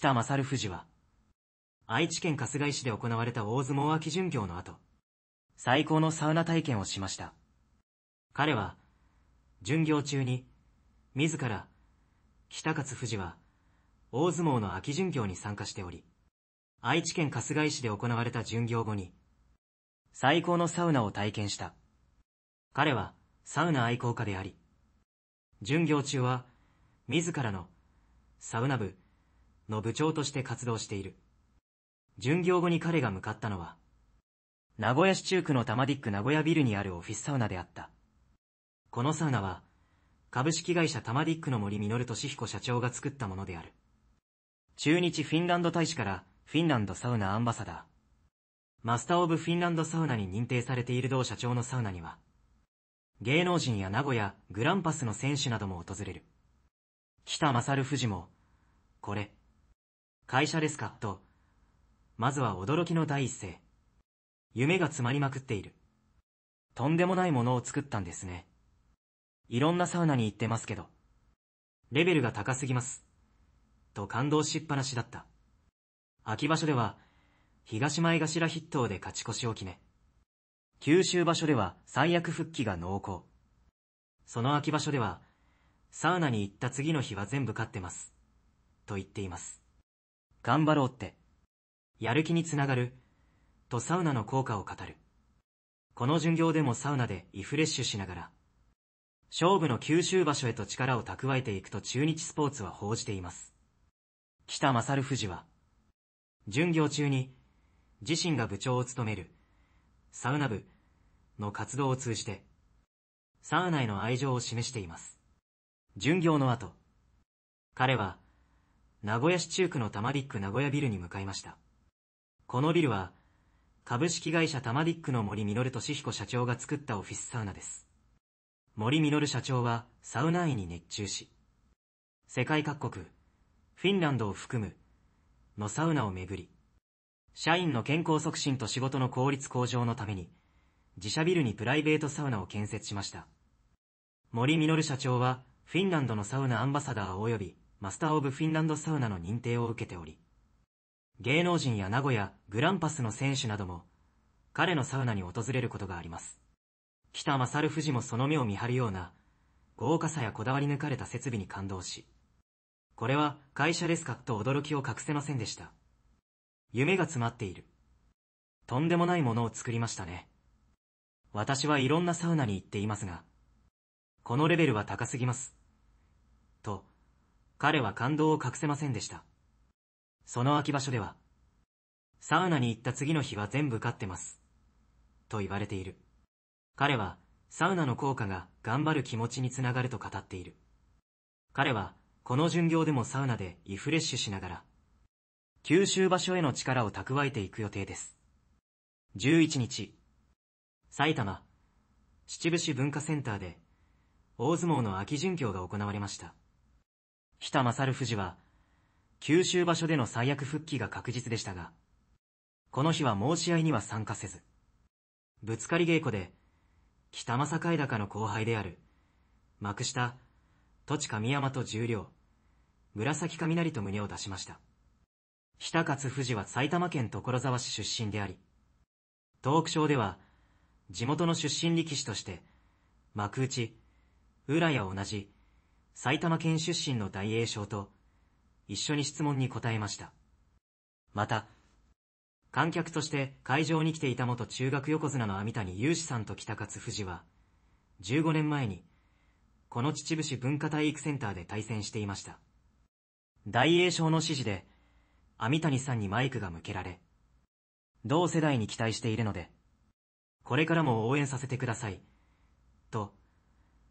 北勝富士は、愛知県春日井市で行われた大相撲秋巡業の後、最高のサウナ体験をしました。彼は、巡業中に、自ら、北勝富士は、大相撲の秋巡業に参加しており、愛知県春日井市で行われた巡業後に、最高のサウナを体験した。彼は、サウナ愛好家であり、巡業中は、自らの、サウナ部、の部長として活動している。巡業後に彼が向かったのは、名古屋市中区のタマディック名古屋ビルにあるオフィスサウナであった。このサウナは、株式会社タマディックの森実俊彦社長が作ったものである。中日フィンランド大使からフィンランドサウナアンバサダー、マスターオブフィンランドサウナに認定されている同社長のサウナには、芸能人や名古屋、グランパスの選手なども訪れる。北勝富士も、これ、会社ですかと、まずは驚きの第一声。夢が詰まりまくっている。とんでもないものを作ったんですね。いろんなサウナに行ってますけど、レベルが高すぎます。と感動しっぱなしだった。秋場所では、東前頭筆頭で勝ち越しを決め、九州場所では最悪復帰が濃厚。その秋場所では、サウナに行った次の日は全部勝ってます。と言っています。頑張ろうって、やる気につながる、とサウナの効果を語る。この巡業でもサウナでリフレッシュしながら、勝負の九州場所へと力を蓄えていくと中日スポーツは報じています。北勝富士は、巡業中に、自身が部長を務める、サウナ部の活動を通じて、サウナへの愛情を示しています。巡業の後、彼は、名古屋市中区のタマディック名古屋ビルに向かいました。このビルは、株式会社タマディックの森実俊彦社長が作ったオフィスサウナです。森実社長はサウナ愛に熱中し、世界各国、フィンランドを含む、のサウナをめぐり、社員の健康促進と仕事の効率向上のために、自社ビルにプライベートサウナを建設しました。森実社長は、フィンランドのサウナアンバサダー及びマスター・オブ・フィンランドサウナの認定を受けており、芸能人や名古屋、グランパスの選手なども、彼のサウナに訪れることがあります。北勝富士もその目を見張るような、豪華さやこだわり抜かれた設備に感動し、これは会社ですかと驚きを隠せませんでした。夢が詰まっている。とんでもないものを作りましたね。私はいろんなサウナに行っていますが、このレベルは高すぎます。と、彼は感動を隠せませんでした。その空き場所では、サウナに行った次の日は全部勝ってます。と言われている。彼は、サウナの効果が頑張る気持ちにつながると語っている。彼は、この巡業でもサウナでリフレッシュしながら、九州場所への力を蓄えていく予定です。11日、埼玉、秩父市文化センターで、大相撲の秋巡業が行われました。北勝富士は、九州場所での最悪復帰が確実でしたが、この日は申し合いには参加せず、ぶつかり稽古で、北正海高の後輩である、幕下、土地神山と十両、紫雷と胸を出しました。北勝富士は埼玉県所沢市出身であり、東北省では、地元の出身力士として、幕内、浦や同じ、埼玉県出身の大栄翔と、一緒に質問に答えました。また、観客として会場に来ていた元中学横綱の網谷雄志さんと北勝富士は、15年前に、この秩父市文化体育センターで対戦していました。大栄翔の指示で、網谷さんにマイクが向けられ、同世代に期待しているので、これからも応援させてください、と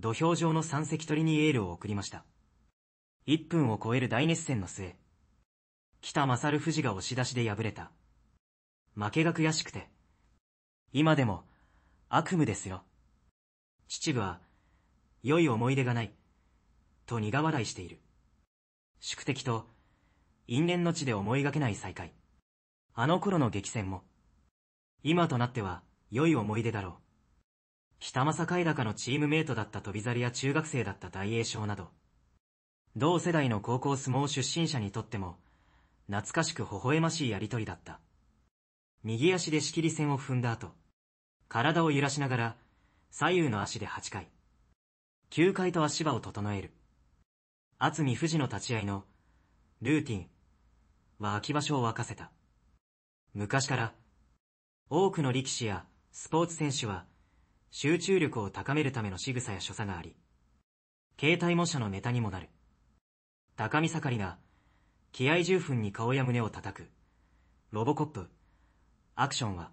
土俵上の三隻りにエールを送りました。一分を超える大熱戦の末、北勝富士が押し出しで敗れた。負けが悔しくて、今でも悪夢ですよ。秩父は、良い思い出がない、と苦笑いしている。宿敵と、因縁の地で思いがけない再会。あの頃の激戦も、今となっては良い思い出だろう。北政海高のチームメイトだった飛び去りや中学生だった大栄翔など、同世代の高校相撲出身者にとっても、懐かしく微笑ましいやりとりだった。右足で仕切り線を踏んだ後、体を揺らしながら、左右の足で8回、9回と足場を整える。厚み富士の立ち合いの、ルーティン、は秋場所を沸かせた。昔から、多くの力士やスポーツ選手は、集中力を高めるための仕草や所作があり、携帯模写のネタにもなる。高見盛りが、気合十分に顔や胸を叩く。ロボコップ。アクションは、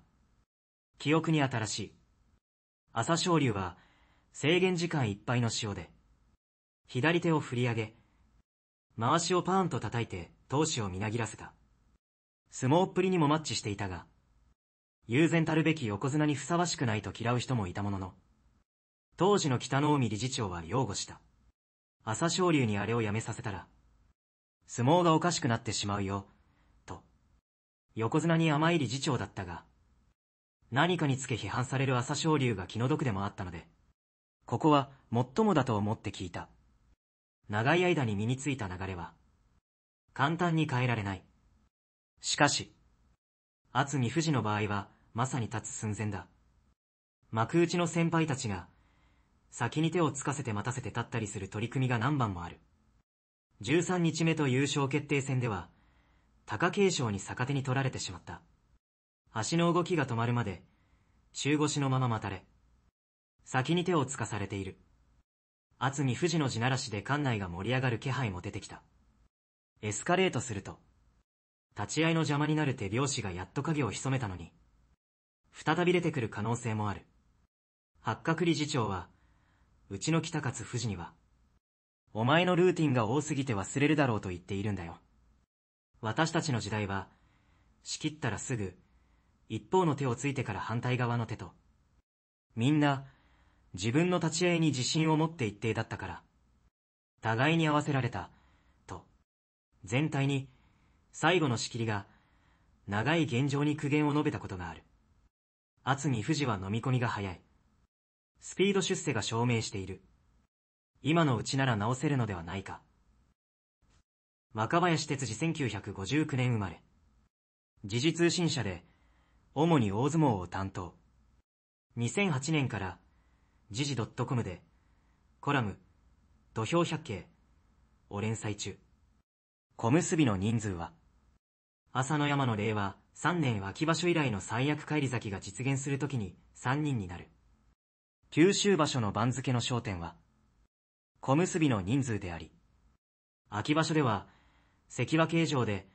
記憶に新しい。朝昇龍は、制限時間いっぱいの塩で、左手を振り上げ、回しをパーンと叩いて、闘志をみなぎらせた。相撲っぷりにもマッチしていたが、悠然たるべき横綱にふさわしくないと嫌う人もいたものの、当時の北の海理事長は擁護した。朝青龍にあれをやめさせたら、相撲がおかしくなってしまうよ、と。横綱に甘い理事長だったが、何かにつけ批判される朝青龍が気の毒でもあったので、ここは最もだと思って聞いた。長い間に身についた流れは、簡単に変えられない。しかし、厚み富士の場合は、まさに立つ寸前だ。幕内の先輩たちが、先に手をつかせて待たせて立ったりする取り組みが何番もある。13日目と優勝決定戦では、貴景勝に逆手に取られてしまった。足の動きが止まるまで、中腰のまま待たれ、先に手をつかされている。厚み富士の地ならしで館内が盛り上がる気配も出てきた。エスカレートすると、立ち合いの邪魔になる手拍子がやっと影を潜めたのに、再び出てくる可能性もある。八角理事長は、うちの北勝富士には、お前のルーティンが多すぎて忘れるだろうと言っているんだよ。私たちの時代は、仕切ったらすぐ、一方の手をついてから反対側の手と、みんな、自分の立ち合いに自信を持って一定だったから、互いに合わせられた、と、全体に、最後の仕切りが、長い現状に苦言を述べたことがある。圧に富士は飲み込みが早い。スピード出世が証明している。今のうちなら直せるのではないか。若林哲司1959年生まれ。時事通信社で、主に大相撲を担当。2008年から、時事 .com で、コラム、土俵百景、を連載中。小結の人数は、朝の山の令和、3年秋場所以来の三役返り咲きが実現するときに3人になる。九州場所の番付の焦点は、小結の人数であり、秋場所では、関脇以上で、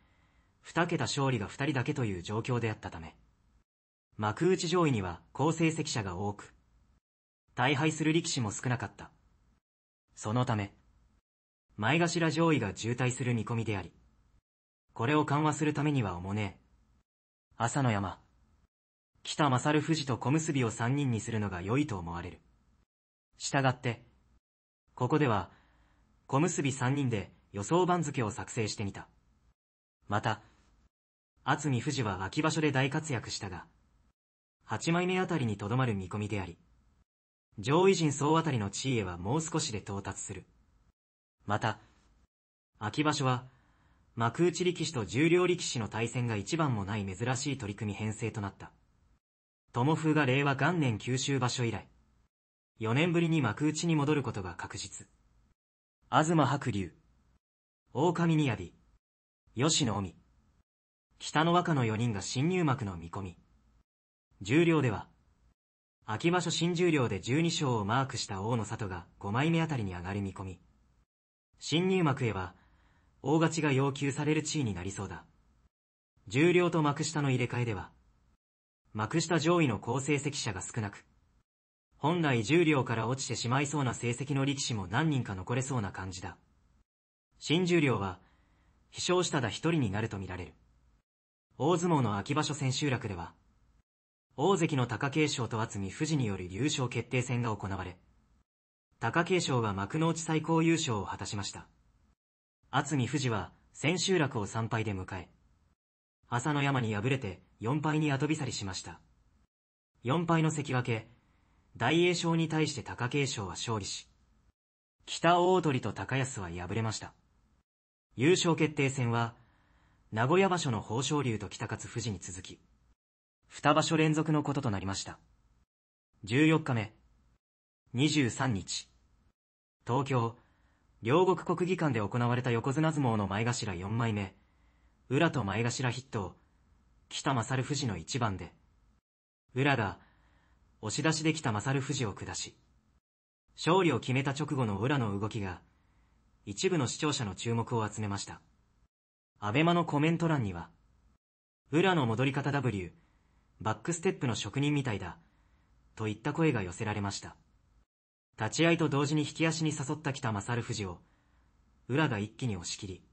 2桁勝利が2人だけという状況であったため、幕内上位には好成績者が多く、大敗する力士も少なかった。そのため、前頭上位が渋滞する見込みであり、これを緩和するためにはおもねえ、朝の山。北勝富士と小結を三人にするのが良いと思われる。従って、ここでは、小結三人で予想番付を作成してみた。また、厚見富士は秋場所で大活躍したが、8枚目あたりにとどまる見込みであり、上位陣総あたりの地位へはもう少しで到達する。また、秋場所は、幕内力士と重量力士の対戦が一番もない珍しい取り組み編成となった。友風が令和元年九州場所以来、4年ぶりに幕内に戻ることが確実。東白龍、狼にやび、吉野海、北の若の4人が新入幕の見込み。重量では、秋場所新重量で12勝をマークした大野里が5枚目あたりに上がる見込み。新入幕へは、大勝ちが要求される地位になりそうだ。重量と幕下の入れ替えでは、幕下上位の好成績者が少なく、本来重量から落ちてしまいそうな成績の力士も何人か残れそうな感じだ。新重量は、飛翔しただ一人になると見られる。大相撲の秋場所千秋楽では、大関の貴景勝と厚見富士による優勝決定戦が行われ、貴景勝は幕内最高優勝を果たしました。厚見富士は千秋楽を参拝で迎え、朝の山に敗れて四敗に後び去りしました。四敗の関脇、大栄翔に対して貴景勝は勝利し、北大鳥と高安は敗れました。優勝決定戦は、名古屋場所の豊昇龍と北勝富士に続き、二場所連続のこととなりました。14日目、23日、東京、両国国技館で行われた横綱相撲の前頭4枚目、浦と前頭筆頭、北勝富士の一番で、浦が、押し出しでた勝富士を下し、勝利を決めた直後の浦の動きが、一部の視聴者の注目を集めました。アベマのコメント欄には、浦の戻り方 W、バックステップの職人みたいだ、といった声が寄せられました。立ち合いと同時に引き足に誘った北勝富士を、宇良が一気に押し切り、